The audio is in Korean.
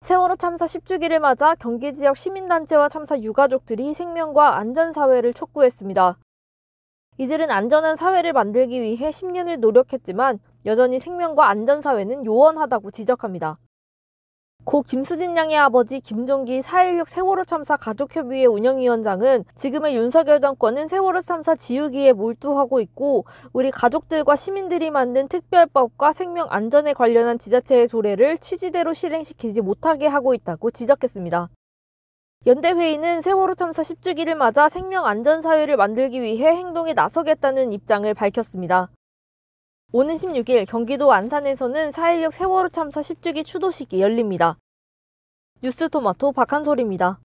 세월호 참사 10주기를 맞아 경기 지역 시민단체와 참사 유가족들이 생명과 안전사회를 촉구했습니다. 이들은 안전한 사회를 만들기 위해 10년을 노력했지만 여전히 생명과 안전사회는 요원하다고 지적합니다. 고 김수진 양의 아버지 김종기 4.16 세월호 참사 가족협의회 운영위원장은 지금의 윤석열 정권은 세월호 참사 지우기에 몰두하고 있고 우리 가족들과 시민들이 만든 특별법과 생명 안전에 관련한 지자체의 조례를 취지대로 실행시키지 못하게 하고 있다고 지적했습니다. 연대회의는 세월호 참사 10주기를 맞아 생명 안전 사회를 만들기 위해 행동에 나서겠다는 입장을 밝혔습니다. 오는 16일 경기도 안산에서는 4.16 세월호 참사 10주기 추도식이 열립니다. 뉴스토마토 박한솔입니다.